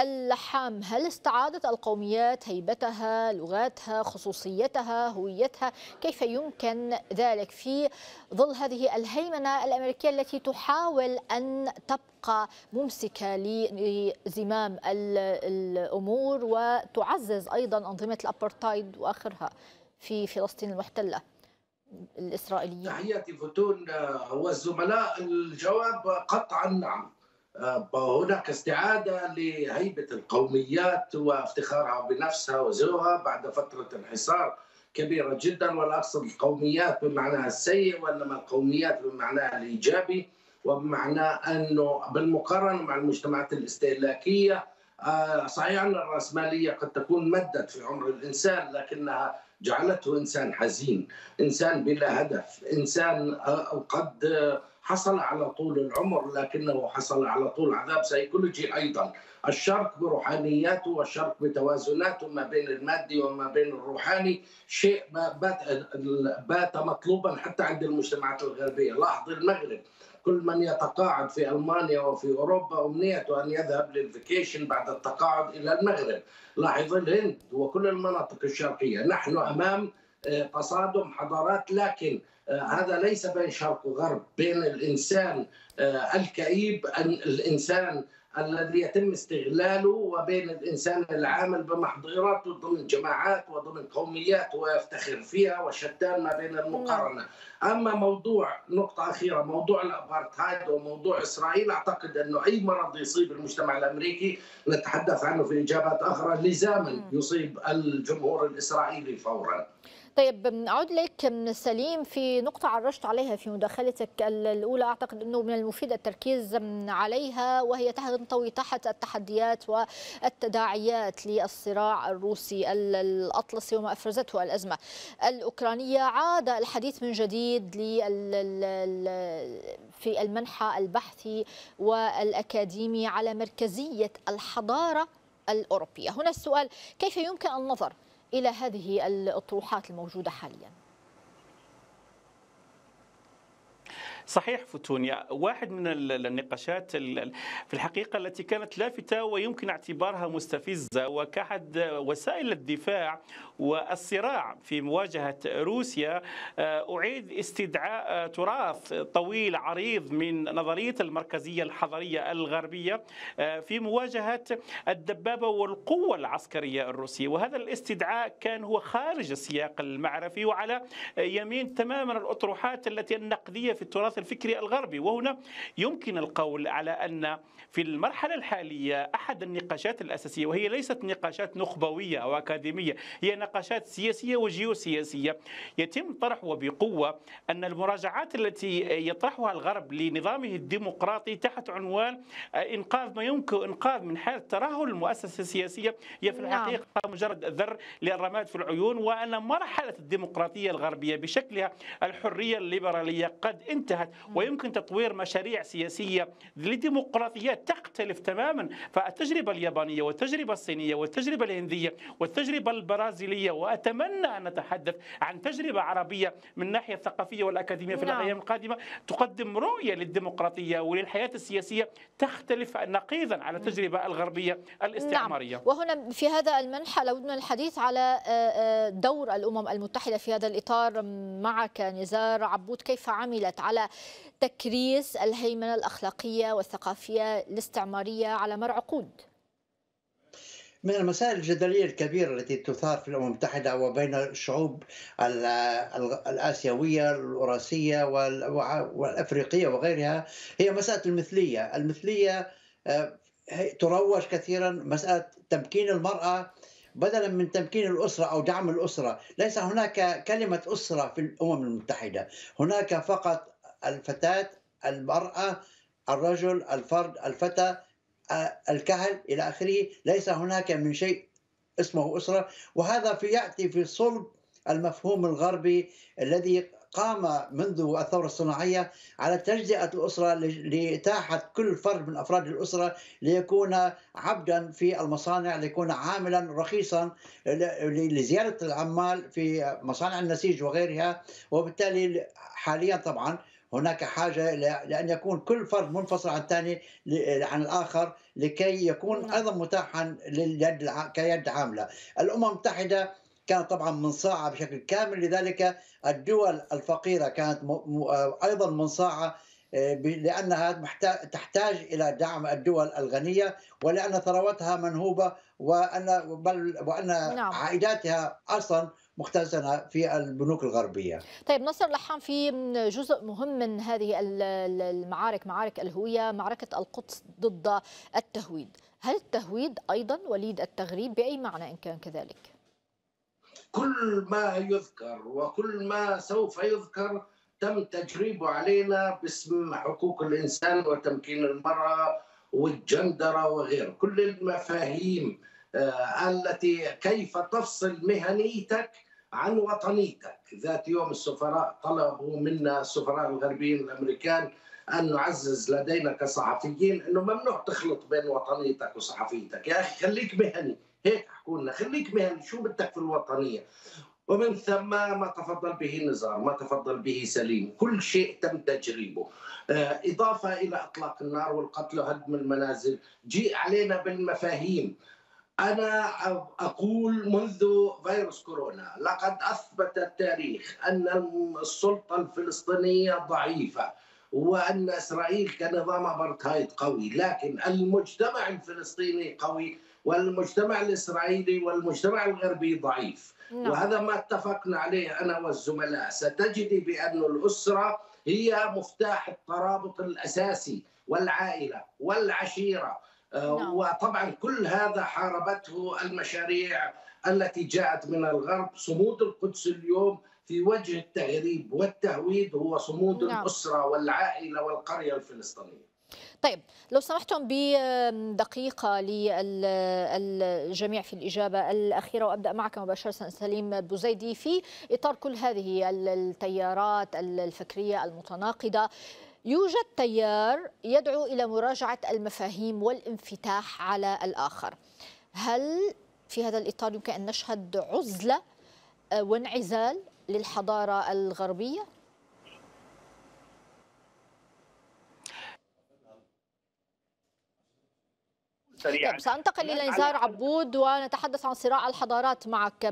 اللحام هل استعادت القوميات هيبتها لغاتها خصوصيتها هويتها كيف يمكن ذلك في ظل هذه الهيمنه الامريكيه التي تحاول ان تبقى ممسكه لزمام الامور وتعزز ايضا انظمه الابارتايد واخرها في فلسطين المحتله الإسرائيليين تحياتي فتون آه، والزملاء الجواب قطعا نعم آه، هناك استعادة لهيبة القوميات وافتخارها بنفسها وزوها بعد فترة انحصار كبيرة جدا ولا أقصد القوميات بمعناها السيء وإنما القوميات بمعناها الإيجابي وبمعنى أنه بالمقارنة مع المجتمعات الاستهلاكية آه، صحيح أن الرأسمالية قد تكون مدت في عمر الإنسان لكنها جعلته انسان حزين، انسان بلا هدف، انسان آه، قد حصل على طول العمر لكنه حصل على طول عذاب سيكولوجي ايضا، الشرق بروحانياته والشرق بتوازناته ما بين المادي وما بين الروحاني شيء بات, بات مطلوبا حتى عند المجتمعات الغربيه، لاحظ المغرب كل من يتقاعد في ألمانيا وفي أوروبا أمنيته أن يذهب للفيكيشن بعد التقاعد إلى المغرب لاحظ الهند وكل المناطق الشرقية نحن أمام تصادم آه، حضارات لكن آه، هذا ليس بين شرق وغرب بين الإنسان آه، الكئيب الإنسان الذي يتم استغلاله وبين الانسان العامل بمحضراته ضمن جماعات وضمن قوميات ويفتخر فيها وشتان ما بين المقارنه، اما موضوع نقطه اخيره موضوع الابارتهايد وموضوع اسرائيل اعتقد انه اي مرض يصيب المجتمع الامريكي نتحدث عنه في اجابات اخرى لزاما يصيب الجمهور الاسرائيلي فورا. طيب اعود لك من سليم في نقطه عرجت عليها في مداخلتك الاولى اعتقد انه من المفيد التركيز عليها وهي تنطوي تحت التحديات والتداعيات للصراع الروسي الاطلسي وما افرزته الازمه الاوكرانيه عاد الحديث من جديد في المنحى البحثي والاكاديمي على مركزيه الحضاره الأوروبية هنا السؤال كيف يمكن النظر إلى هذه الأطروحات الموجودة حالياً صحيح فوتونيا واحد من النقاشات في الحقيقة التي كانت لافتة ويمكن اعتبارها مستفزة وكأحد وسائل الدفاع والصراع في مواجهة روسيا آه، أعيد استدعاء آه، تراث طويل عريض من نظرية المركزية الحضرية الغربية آه، في مواجهة الدبابة والقوة العسكرية الروسية وهذا الاستدعاء كان هو خارج السياق المعرفي وعلى يمين تماما الأطروحات التي النقدية في التراث التراث الفكري الغربي وهنا يمكن القول على أن في المرحلة الحالية أحد النقاشات الأساسية وهي ليست نقاشات نخبوية أو أكاديمية هي نقاشات سياسية وجيوسياسية يتم طرح وبقوه أن المراجعات التي يطرحها الغرب لنظامه الديمقراطي تحت عنوان إنقاذ ما يمكن إنقاذ من حالة ترهل المؤسسة السياسية هي في نعم. الحقيقة مجرد ذر للرماد في العيون وأن مرحلة الديمقراطية الغربية بشكلها الحرية الليبرالية قد انتهت الاتجاهات ويمكن تطوير مشاريع سياسية لديمقراطيات تختلف تماما فالتجربة اليابانية والتجربة الصينية والتجربة الهندية والتجربة البرازيلية وأتمنى أن نتحدث عن تجربة عربية من الناحية الثقافية والأكاديمية في الأيام نعم. القادمة تقدم رؤية للديمقراطية وللحياة السياسية تختلف نقيضا على التجربة الغربية الاستعمارية نعم. وهنا في هذا المنح لودنا الحديث على آه، آه، دور الأمم المتحدة في هذا الإطار معك نزار عبود كيف عملت على تكريس الهيمنة الأخلاقية والثقافية الاستعمارية على مر عقود من المسائل الجدلية الكبيرة التي تثار في الأمم المتحدة وبين الشعوب الآسيوية الأوراسية والأفريقية وغيرها هي مسألة المثلية المثلية آه، تروج كثيرا مسألة تمكين المرأة بدلا من تمكين الأسرة أو دعم الأسرة ليس هناك كلمة أسرة في الأمم المتحدة هناك فقط الفتاة المرأة الرجل الفرد الفتى آه، الكهل إلى آخره ليس هناك من شيء اسمه أسرة وهذا في يأتي في صلب المفهوم الغربي الذي قام منذ الثورة الصناعية على تجزئة الأسرة لإتاحة كل فرد من أفراد الأسرة ليكون عبدا في المصانع ليكون عاملا رخيصا لزيادة العمال في مصانع النسيج وغيرها وبالتالي حاليا طبعا هناك حاجه لان يكون كل فرد منفصل عن الثاني عن الاخر لكي يكون نعم. ايضا متاحا لليد كيد عامله. الامم المتحده كانت طبعا منصاعه بشكل كامل لذلك الدول الفقيره كانت ايضا منصاعه آه، لانها تحتاج الى دعم الدول الغنيه ولان ثروتها منهوبه وان بل وان نعم. عائداتها اصلا مختزنه في البنوك الغربيه. طيب نصر لحام في جزء مهم من هذه المعارك معارك الهويه معركه القدس ضد التهويد، هل التهويد ايضا وليد التغريب باي معنى ان كان كذلك؟ كل ما يذكر وكل ما سوف يذكر تم تجريبه علينا باسم حقوق الانسان وتمكين المراه والجندره وغيره، كل المفاهيم آه، التي كيف تفصل مهنيتك عن وطنيتك ذات يوم السفراء طلبوا منا السفراء الغربيين الامريكان ان نعزز لدينا كصحفيين انه ممنوع تخلط بين وطنيتك وصحفيتك يا اخي خليك مهني هيك حكوا لنا خليك مهني شو بدك في الوطنيه ومن ثم ما تفضل به نزار ما تفضل به سليم كل شيء تم تجريبه آه، إضافة إلى أطلاق النار والقتل وهدم المنازل جيء علينا بالمفاهيم أنا أقول منذ فيروس كورونا لقد أثبت التاريخ أن السلطة الفلسطينية ضعيفة وأن إسرائيل كنظام أبرتهايد قوي لكن المجتمع الفلسطيني قوي والمجتمع الإسرائيلي والمجتمع الغربي ضعيف نعم. وهذا ما اتفقنا عليه أنا والزملاء ستجدي بأن الأسرة هي مفتاح الترابط الأساسي والعائلة والعشيرة آه، نعم. وطبعا كل هذا حاربته المشاريع التي جاءت من الغرب صمود القدس اليوم في وجه التغريب والتهويد هو صمود نعم. الأسرة والعائلة والقرية الفلسطينية طيب لو سمحتم بدقيقة للجميع في الإجابة الأخيرة وأبدأ معك مباشرة سليم بوزيدي في إطار كل هذه التيارات الفكرية المتناقضة يوجد تيار يدعو إلى مراجعة المفاهيم والانفتاح على الآخر هل في هذا الإطار يمكن أن نشهد عزلة آه، وانعزال للحضارة الغربية؟ سريعا طيب سأنتقل إلى نزار نعم. عبود ونتحدث عن صراع الحضارات معك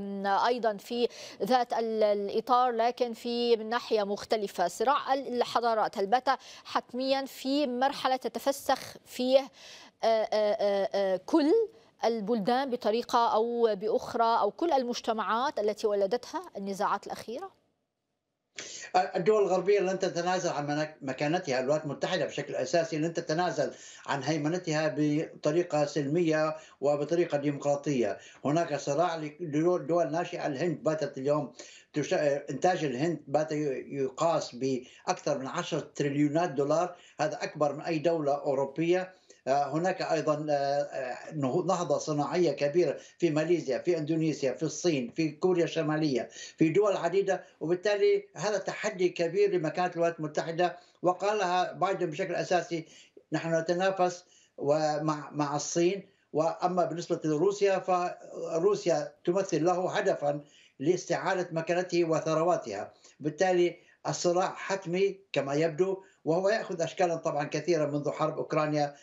أيضا في ذات الإطار لكن في من ناحية مختلفة صراع الحضارات هل بات حتميا في مرحلة تتفسخ فيه آه، آه، آه، كل البلدان بطريقة أو بأخرى أو كل المجتمعات التي ولدتها النزاعات الأخيرة؟ الدول الغربيه لن تتنازل عن مكانتها الولايات المتحده بشكل اساسي لن تتنازل عن هيمنتها بطريقه سلميه وبطريقه ديمقراطيه هناك صراع لدول ناشئه الهند باتت اليوم انتاج الهند بات يقاس باكثر من 10 تريليونات دولار هذا اكبر من اي دوله اوروبيه آه، هناك ايضا آه، آه، نهضه صناعيه كبيره في ماليزيا في اندونيسيا في الصين في كوريا الشماليه في دول عديده وبالتالي هذا تحدي كبير لمكانه الولايات المتحده وقالها بايدن بشكل اساسي نحن نتنافس مع مع الصين واما بالنسبه لروسيا فروسيا تمثل له هدفا لاستعاده مكانته وثرواتها بالتالي الصراع حتمي كما يبدو وهو ياخذ اشكالا طبعا كثيره منذ حرب اوكرانيا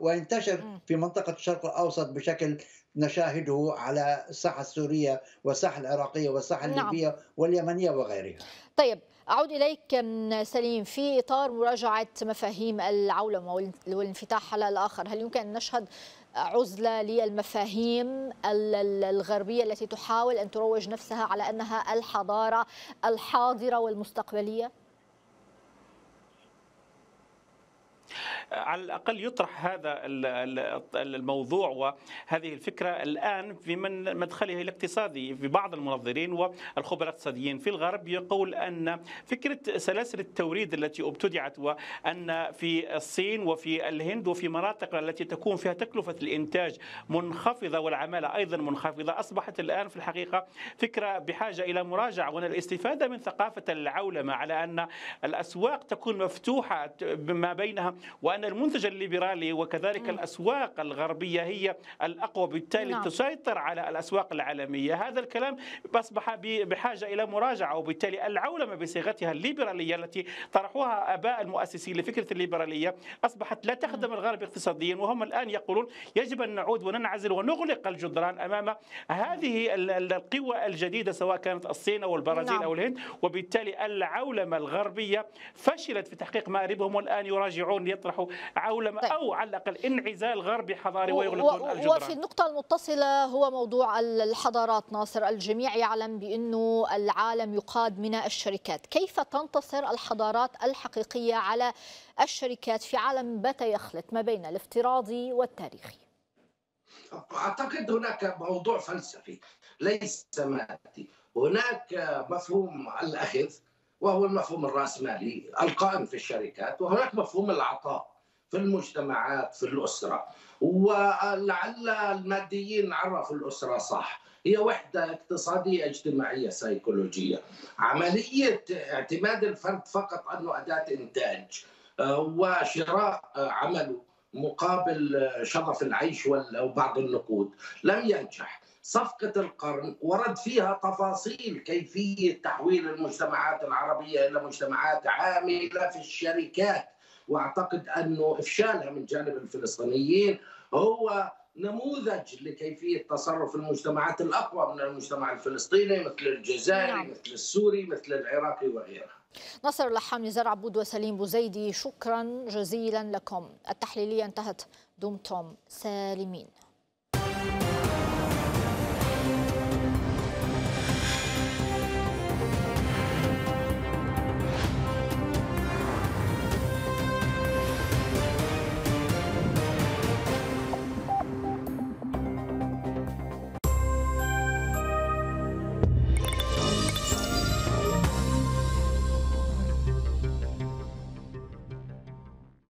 وينتشر في منطقه الشرق الاوسط بشكل نشاهده على الساحه السوريه والساحه العراقيه والساحه نعم. الليبيه نعم. واليمنيه وغيرها. طيب اعود اليك سليم في اطار مراجعه مفاهيم العولمه والانفتاح على الاخر، هل يمكن ان نشهد عزله للمفاهيم الغربيه التي تحاول ان تروج نفسها على انها الحضاره الحاضره والمستقبليه؟ آه، على الأقل يطرح هذا الموضوع وهذه الفكرة الآن في من مدخله الاقتصادي في بعض المنظرين والخبراء الاقتصاديين في الغرب يقول أن فكرة سلاسل التوريد التي ابتدعت وأن في الصين وفي الهند وفي مناطق التي تكون فيها تكلفة الإنتاج منخفضة والعمالة أيضا منخفضة أصبحت الآن في الحقيقة فكرة بحاجة إلى مراجعة الاستفادة من ثقافة العولمة على أن الأسواق تكون مفتوحة ما بينها وأن وأن المنتج الليبرالي وكذلك مم. الأسواق الغربية هي الأقوى بالتالي نعم. تسيطر على الأسواق العالمية هذا الكلام أصبح بحاجة إلى مراجعة وبالتالي العولمة بصيغتها الليبرالية التي طرحوها أباء المؤسسين لفكرة الليبرالية أصبحت لا تخدم الغرب اقتصاديا وهم الآن يقولون يجب أن نعود وننعزل ونغلق الجدران أمام هذه القوى الجديدة سواء كانت الصين أو البرازيل نعم. أو الهند وبالتالي العولمة الغربية فشلت في تحقيق مآربهم والآن يراجعون ليطرحوا او عولمه طيب. او على الاقل انعزال غربي حضاري ويغلقون الجدران وفي النقطه المتصله هو موضوع الحضارات ناصر الجميع يعلم بانه العالم يقاد من الشركات كيف تنتصر الحضارات الحقيقيه على الشركات في عالم بات يخلط ما بين الافتراضي والتاريخي أعتقد هناك موضوع فلسفي ليس مادي هناك مفهوم الأخذ وهو المفهوم الرأسمالي القائم في الشركات وهناك مفهوم العطاء في المجتمعات في الأسرة ولعل الماديين عرفوا الأسرة صح هي وحدة اقتصادية اجتماعية سيكولوجية عملية اعتماد الفرد فقط أنه أداة إنتاج آه، وشراء آه، عمله مقابل آه، شرف العيش وبعض النقود لم ينجح صفقة القرن ورد فيها تفاصيل كيفية تحويل المجتمعات العربية إلى مجتمعات عاملة في الشركات واعتقد انه افشالها من جانب الفلسطينيين هو نموذج لكيفيه تصرف المجتمعات الاقوى من المجتمع الفلسطيني مثل الجزائري نعم. مثل السوري مثل العراقي وغيرها. نصر اللحام نزار عبود وسليم بوزيدي شكرا جزيلا لكم التحليليه انتهت دمتم سالمين